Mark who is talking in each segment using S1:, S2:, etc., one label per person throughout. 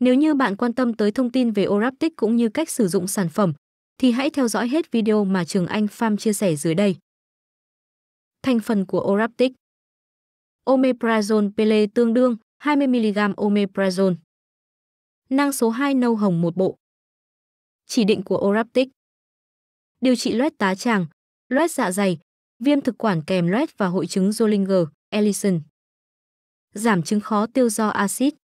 S1: Nếu như bạn quan tâm tới thông tin về Oraptic cũng như cách sử dụng sản phẩm, thì hãy theo dõi hết video mà Trường Anh Farm chia sẻ dưới đây. Thành phần của Oraptic Omeprazole Pele tương đương 20mg Omeprazole Nang số 2 nâu hồng một bộ Chỉ định của Oraptic Điều trị loét tá tràng, loét dạ dày, viêm thực quản kèm loét và hội chứng Zollinger, Ellison. Giảm chứng khó tiêu do axit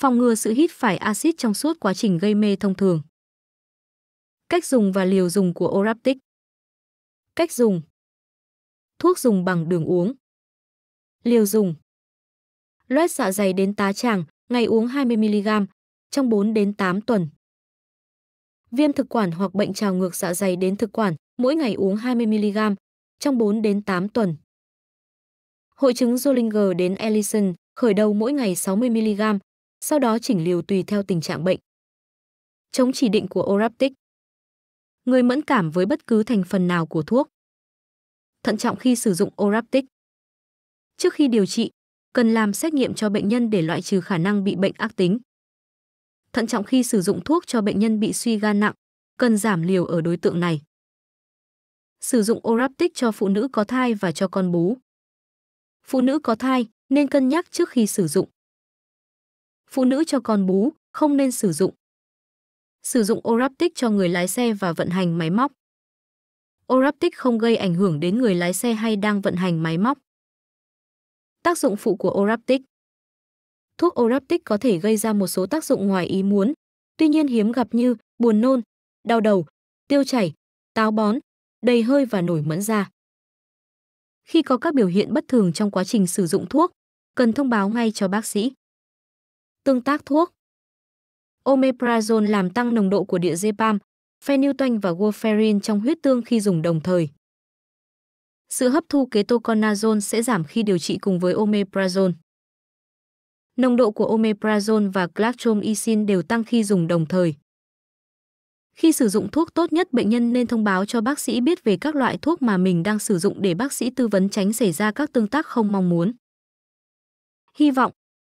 S1: phòng ngừa sự hít phải axit trong suốt quá trình gây mê thông thường. Cách dùng và liều dùng của Oraptic Cách dùng Thuốc dùng bằng đường uống Liều dùng Loét dạ dày đến tá tràng, ngày uống 20mg, trong 4 đến 8 tuần. Viêm thực quản hoặc bệnh trào ngược dạ dày đến thực quản, mỗi ngày uống 20mg, trong 4 đến 8 tuần. Hội chứng Zollinger đến Ellison, khởi đầu mỗi ngày 60mg, sau đó chỉnh liều tùy theo tình trạng bệnh. Chống chỉ định của Oraptic Người mẫn cảm với bất cứ thành phần nào của thuốc. Thận trọng khi sử dụng Oraptic. Trước khi điều trị, cần làm xét nghiệm cho bệnh nhân để loại trừ khả năng bị bệnh ác tính. Thận trọng khi sử dụng thuốc cho bệnh nhân bị suy gan nặng, cần giảm liều ở đối tượng này. Sử dụng Oraptic cho phụ nữ có thai và cho con bú. Phụ nữ có thai nên cân nhắc trước khi sử dụng phụ nữ cho con bú, không nên sử dụng. Sử dụng Oraptic cho người lái xe và vận hành máy móc. Oraptic không gây ảnh hưởng đến người lái xe hay đang vận hành máy móc. Tác dụng phụ của Oraptic Thuốc Oraptic có thể gây ra một số tác dụng ngoài ý muốn, tuy nhiên hiếm gặp như buồn nôn, đau đầu, tiêu chảy, táo bón, đầy hơi và nổi mẫn da. Khi có các biểu hiện bất thường trong quá trình sử dụng thuốc, cần thông báo ngay cho bác sĩ tương tác thuốc. Omeprazole làm tăng nồng độ của địa diazepam, phenytoin và warfarin trong huyết tương khi dùng đồng thời. Sự hấp thu ketoconazole sẽ giảm khi điều trị cùng với omeprazole. Nồng độ của omeprazole và clactromycin đều tăng khi dùng đồng thời. Khi sử dụng thuốc tốt nhất bệnh nhân nên thông báo cho bác sĩ biết về các loại thuốc mà mình đang sử dụng để bác sĩ tư vấn tránh xảy ra các tương tác không mong muốn. Hy vọng